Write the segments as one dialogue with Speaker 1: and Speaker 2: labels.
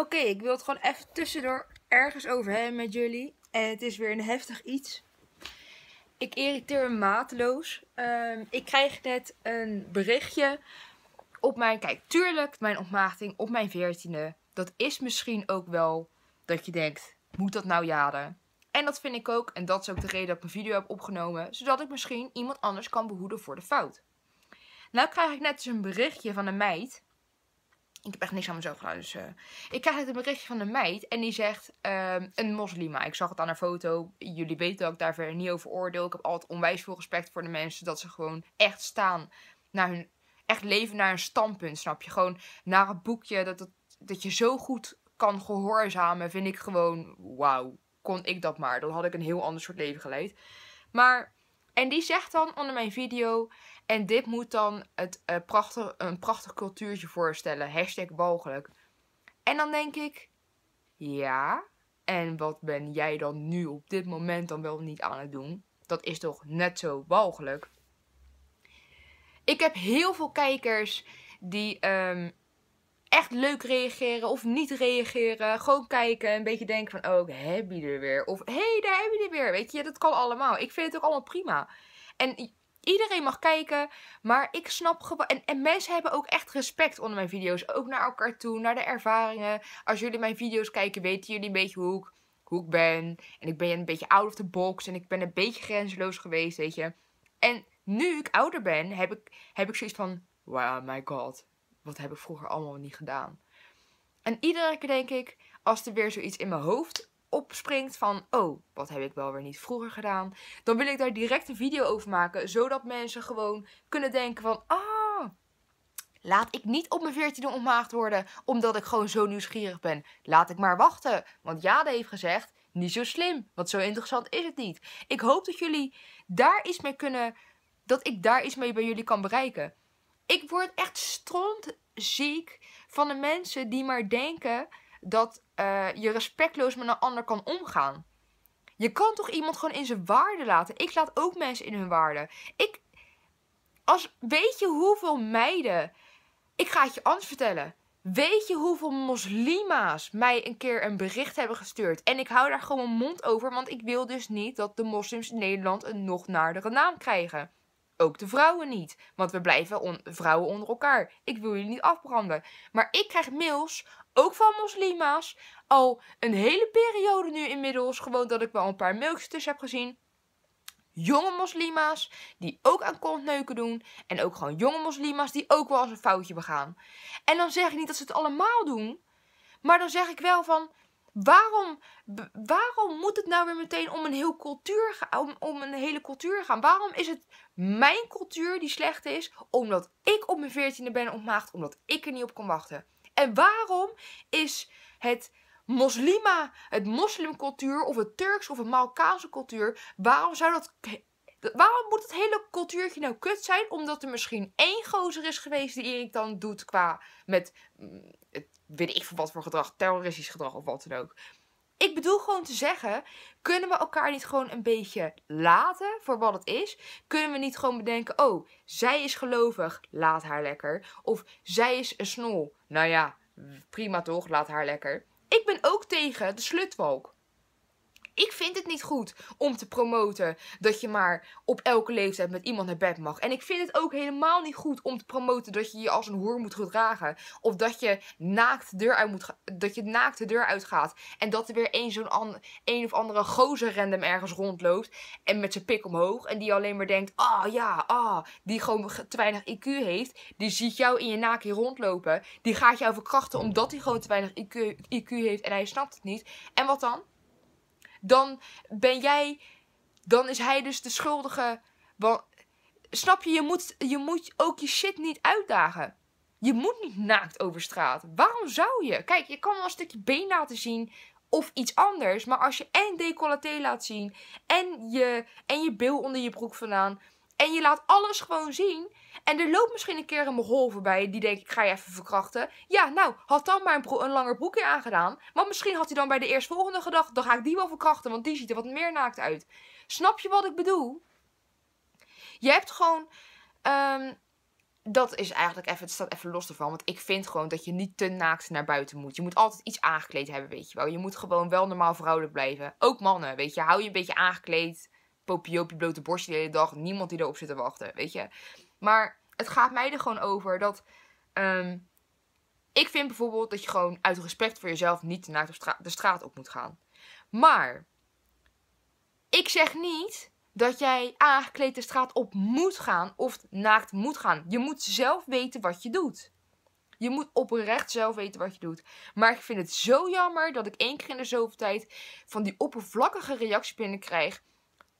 Speaker 1: Oké, ik wil het gewoon even tussendoor ergens over hebben met jullie. En het is weer een heftig iets. Ik irriteer me mateloos. Ehm, ik krijg net een berichtje op mijn... Kijk, tuurlijk, mijn ontmaagding op mijn 14e. Dat is misschien ook wel dat je denkt, moet dat nou jaren? En dat vind ik ook, en dat is ook de reden dat ik mijn video heb opgenomen, zodat ik misschien iemand anders kan behoeden voor de fout. Nou krijg ik net eens dus een berichtje van een meid ik heb echt niks aan mezelf gedaan. Dus, eh. ik krijg net een berichtje van een meid. En die zegt, ehm, een moslima. Ik zag het aan haar foto. Jullie weten dat ik daar verder niet over oordeel. Ik heb altijd onwijs veel respect voor de mensen. Dat ze gewoon echt staan naar hun... Echt leven naar een standpunt, snap je? Gewoon naar het boekje. Dat, dat, dat je zo goed kan gehoorzamen, vind ik gewoon... Wauw, kon ik dat maar. Dan had ik een heel ander soort leven geleid. Maar... En die zegt dan onder mijn video: en dit moet dan het, eh, prachtig, een prachtig cultuurtje voorstellen. Hashtag mogelijk. En dan denk ik, ja, en wat ben jij dan nu op dit moment dan wel niet aan het doen? Dat is toch net zo mogelijk. Ik heb heel veel kijkers die ehm, echt leuk reageren of niet reageren. Gewoon kijken en een beetje denken van, oh, heb je er weer? Of, hé, hey, daar heb je er weer. Weet je, dat kan allemaal. Ik vind het ook allemaal prima. En iedereen mag kijken. Maar ik snap gewoon. En, en mensen hebben ook echt respect onder mijn video's. Ook naar elkaar toe, naar de ervaringen. Als jullie mijn video's kijken, weten jullie een beetje hoe ik, hoe ik ben. En ik ben een beetje out of the box. En ik ben een beetje grenzeloos geweest, weet je. En nu ik ouder ben, heb ik, heb ik zoiets van: wow, my god. Wat heb ik vroeger allemaal niet gedaan? En iedere keer denk ik, als er weer zoiets in mijn hoofd opspringt van, oh, wat heb ik wel weer niet vroeger gedaan. Dan wil ik daar direct een video over maken, zodat mensen gewoon kunnen denken van, ah, laat ik niet op mijn veertiende ontmaagd worden, omdat ik gewoon zo nieuwsgierig ben. Laat ik maar wachten, want Jade heeft gezegd, niet zo slim, want zo interessant is het niet. Ik hoop dat jullie daar iets mee kunnen, dat ik daar iets mee bij jullie kan bereiken. Ik word echt strontziek van de mensen die maar denken dat eh, je respectloos met een ander kan omgaan. Je kan toch iemand gewoon in zijn waarde laten? Ik laat ook mensen in hun waarde. Ik, als, weet je hoeveel meiden. Ik ga het je anders vertellen. Weet je hoeveel moslima's mij een keer een bericht hebben gestuurd? En ik hou daar gewoon mijn mond over, want ik wil dus niet dat de moslims in Nederland een nog naardere naam krijgen. Ook de vrouwen niet, want we blijven vrouwen onder elkaar. Ik wil jullie niet afbranden. Maar ik krijg mails ook van moslima's, al een hele periode nu inmiddels, gewoon dat ik wel een paar milkjes tussen heb gezien. Jonge moslima's die ook aan kontneuken doen. En ook gewoon jonge moslima's die ook wel eens een foutje begaan. En dan zeg ik niet dat ze het allemaal doen. Maar dan zeg ik wel van, Waarom, waarom moet het nou weer meteen om een, heel cultuur, om, een hele cultuur gaan? Waarom is het mijn cultuur die slecht is? Omdat ik op mijn veertiende ben ontmaagd, omdat ik er niet op kon wachten. En waarom is het moslima, het moslimcultuur of het Turks of het Malkaanse cultuur, waarom zou dat Waarom moet het hele cultuurtje nou kut zijn? Omdat er misschien één gozer is geweest die Erik dan doet qua met, mm, weet ik wat voor gedrag, terroristisch gedrag of wat dan ook. Ik bedoel gewoon te zeggen, kunnen we elkaar niet gewoon een beetje laten voor wat het is? Kunnen we niet gewoon bedenken, oh, zij is gelovig, laat haar lekker. Of zij is een snol, nou ja, prima toch, laat haar lekker. Ik ben ook tegen de slutwalk. Ik vind het niet goed om te promoten dat je maar op elke leeftijd met iemand naar bed mag. En ik vind het ook helemaal niet goed om te promoten dat je je als een hoer moet gedragen. Of dat je naakt de deur uit, moet dat je naakt de deur uitgaat. En dat er weer een zo'n een of andere gozer random ergens rondloopt. En met zijn pik omhoog. En die alleen maar denkt, ah oh, ja, ah. die gewoon te weinig IQ heeft. Die ziet jou in je naakje rondlopen. Die gaat jou verkrachten omdat hij gewoon te weinig IQ, IQ heeft en hij snapt het niet. En wat dan? dan ben jij. Dan is hij dus de schuldige. Want, snap je, je moet, je moet ook je shit niet uitdagen. Je moet niet naakt over straat. Waarom zou je? Kijk, je kan wel een stukje been laten zien of iets anders. Maar als je en decolleté laat zien en je, en je bil onder je broek vandaan en je laat alles gewoon zien, en er loopt misschien een keer een mogol voorbij die denkt, ik ga je even verkrachten. Ja, nou, had dan maar een, langer broekje aangedaan. maar misschien had hij dan bij de eerstvolgende gedacht, dan ga ik die wel verkrachten, want die ziet er wat meer naakt uit. Snap je wat ik bedoel? Je hebt gewoon... Ehm, dat is eigenlijk even, het staat even los ervan. Want ik vind gewoon dat je niet te naakt naar buiten moet. Je moet altijd iets aangekleed hebben, weet je wel. Je moet gewoon wel normaal vrouwelijk blijven. Ook mannen, weet je. Hou je een beetje aangekleed. Popiopie, blote borstje de hele dag. Niemand die erop zit te wachten, weet je. Maar het gaat mij er gewoon over dat. Ehm, ik vind bijvoorbeeld dat je gewoon uit respect voor jezelf niet naar de straat, op moet gaan. Maar ik zeg niet dat jij aangekleed de straat op moet gaan of naakt moet gaan. Je moet zelf weten wat je doet. Je moet oprecht zelf weten wat je doet. Maar ik vind het zo jammer dat ik één keer in de zoveel tijd van die oppervlakkige reactie binnenkrijg.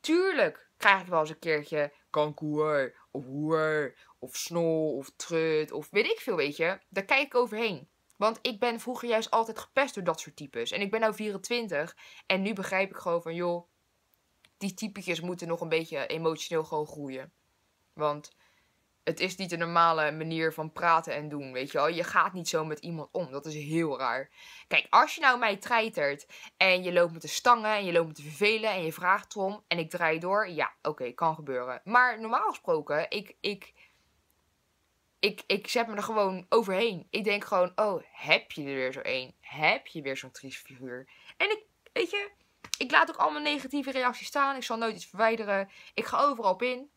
Speaker 1: Tuurlijk krijg ik wel eens een keertje kankoer of of snol, of trut, of weet ik veel, weet je. Daar kijk ik overheen. Want ik ben vroeger juist altijd gepest door dat soort types. En ik ben nu 24 en nu begrijp ik gewoon van, joh, die typetjes moeten nog een beetje emotioneel gewoon groeien. Want het is niet de normale manier van praten en doen, weet je wel. Je gaat niet zo met iemand om, dat is heel raar. Kijk, als je nou mij treitert en je loopt met de stangen en je loopt me te vervelen en je vraagt om en ik draai door, ja, oké, kan gebeuren. Maar normaal gesproken, ik, ik, ik, ik zet me er gewoon overheen. Ik denk gewoon, oh, heb je er weer zo één? Heb je weer zo'n triest figuur? En ik, weet je, ik laat ook allemaal negatieve reacties staan. Ik zal nooit iets verwijderen. Ik ga overal op in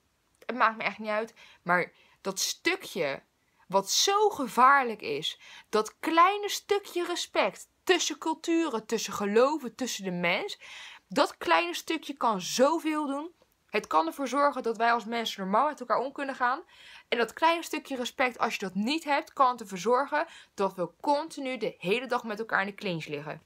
Speaker 1: het maakt me echt niet uit. Maar dat stukje wat zo gevaarlijk is, dat kleine stukje respect tussen culturen, tussen geloven, tussen de mens, dat kleine stukje kan zoveel doen. Het kan ervoor zorgen dat wij als mensen normaal met elkaar om kunnen gaan. En dat kleine stukje respect, als je dat niet hebt, kan ervoor zorgen dat we continu de hele dag met elkaar in de clinch liggen.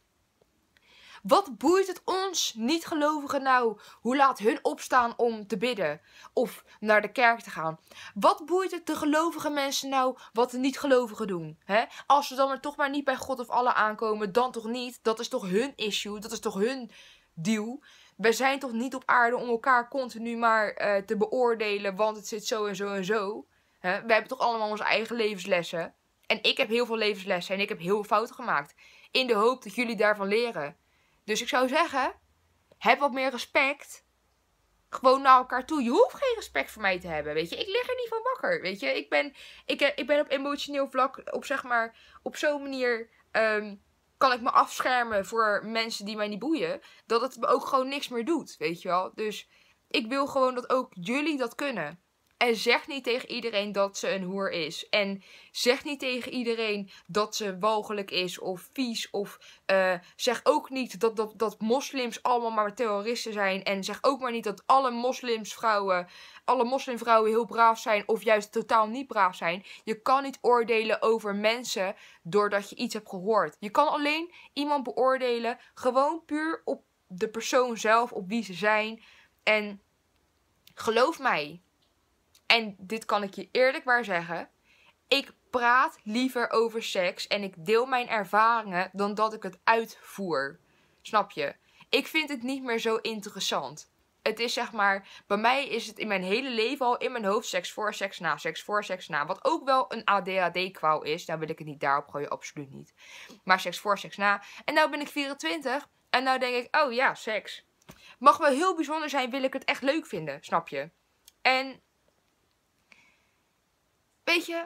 Speaker 1: Wat boeit het ons niet-gelovigen nou hoe laat hun opstaan om te bidden of naar de kerk te gaan? Wat boeit het de gelovige mensen nou wat de niet-gelovigen doen? Hè? Als ze dan er toch maar niet bij God of alle aankomen, dan toch niet? Dat is toch hun issue, dat is toch hun deal? We zijn toch niet op aarde om elkaar continu maar eh, te beoordelen, want het zit zo en zo en zo. Hè? hebben toch allemaal onze eigen levenslessen. En ik heb heel veel levenslessen en ik heb heel veel fouten gemaakt. In de hoop dat jullie daarvan leren. Dus ik zou zeggen, heb wat meer respect. Gewoon naar elkaar toe. Je hoeft geen respect voor mij te hebben, weet je. Ik lig er niet van wakker, weet je. Ik ben, ik, eh, ik ben op emotioneel vlak, op zeg maar, op zo'n manier... Ehm, kan ik me afschermen voor mensen die mij niet boeien. Dat het me ook gewoon niks meer doet, weet je wel. Dus ik wil gewoon dat ook jullie dat kunnen. En zeg niet tegen iedereen dat ze een hoer is. En zeg niet tegen iedereen dat ze walgelijk is of vies. Of eh, zeg ook niet dat, dat, dat moslims allemaal maar terroristen zijn. En zeg ook maar niet dat alle moslimsvrouwen, alle moslimvrouwen heel braaf zijn of juist totaal niet braaf zijn. Je kan niet oordelen over mensen doordat je iets hebt gehoord. Je kan alleen iemand beoordelen gewoon puur op de persoon zelf, op wie ze zijn. En geloof mij, en dit kan ik je eerlijk maar zeggen. Ik praat liever over seks en ik deel mijn ervaringen dan dat ik het uitvoer. Snap je? Ik vind het niet meer zo interessant. Het is zeg maar, bij mij is het in mijn hele leven al in mijn hoofd seks voor, seks na, seks voor, seks na. Wat ook wel een adhd kwaal is. Nou wil ik het niet daarop gooien, absoluut niet. Maar seks voor, seks na. En nou ben ik 24 en nou denk ik, oh ja, seks. Mag wel heel bijzonder zijn, wil ik het echt leuk vinden, snap je? En Weet je,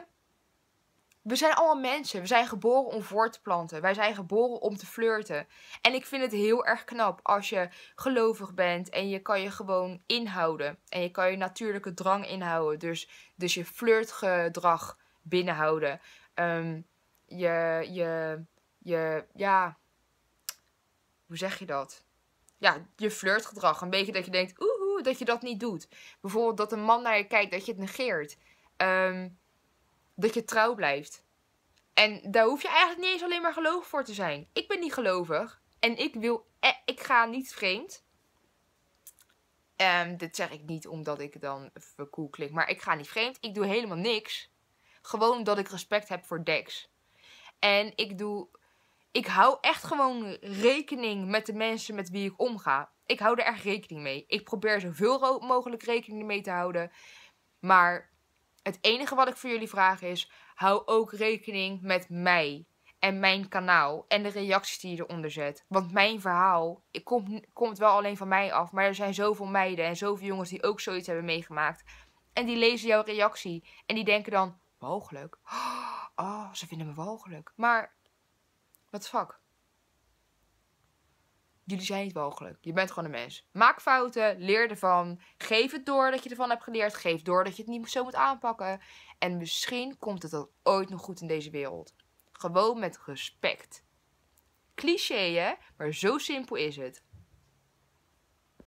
Speaker 1: we zijn allemaal mensen. We zijn geboren om voor te planten. Wij zijn geboren om te flirten. En ik vind het heel erg knap als je gelovig bent en je kan je gewoon inhouden. En je kan je natuurlijke drang inhouden. Dus, dus je flirtgedrag binnenhouden. Ehm, je, je, je, ja. Hoe zeg je dat? Ja, je flirtgedrag. Een beetje dat je denkt, oeh, dat je dat niet doet. Bijvoorbeeld dat een man naar je kijkt, dat je het negeert. Um, dat je trouw blijft. En daar hoef je eigenlijk niet eens alleen maar geloof voor te zijn. Ik ben niet gelovig. En ik wil. Eh, ik ga niet vreemd. Um, ehm, dit zeg ik niet omdat ik dan cool klik. Maar ik ga niet vreemd. Ik doe helemaal niks. Gewoon omdat ik respect heb voor Dex. En ik doe. Ik hou echt gewoon rekening met de mensen met wie ik omga. Ik hou er echt rekening mee. Ik probeer zoveel mogelijk rekening mee te houden. Maar het enige wat ik voor jullie vraag is: hou ook rekening met mij en mijn kanaal en de reacties die je eronder zet. Want mijn verhaal ik komt wel alleen van mij af, maar er zijn zoveel meiden en zoveel jongens die ook zoiets hebben meegemaakt. En die lezen jouw reactie en die denken dan: mogelijk. Oh, ze vinden me mogelijk. Maar, wat fuck? jullie zijn niet mogelijk. Je bent gewoon een mens. Maak fouten, leer ervan. Geef het door dat je ervan hebt geleerd. Geef door dat je het niet zo moet aanpakken. En misschien komt het dan ooit nog goed in deze wereld. Gewoon met respect. Cliché hè, maar zo simpel is het.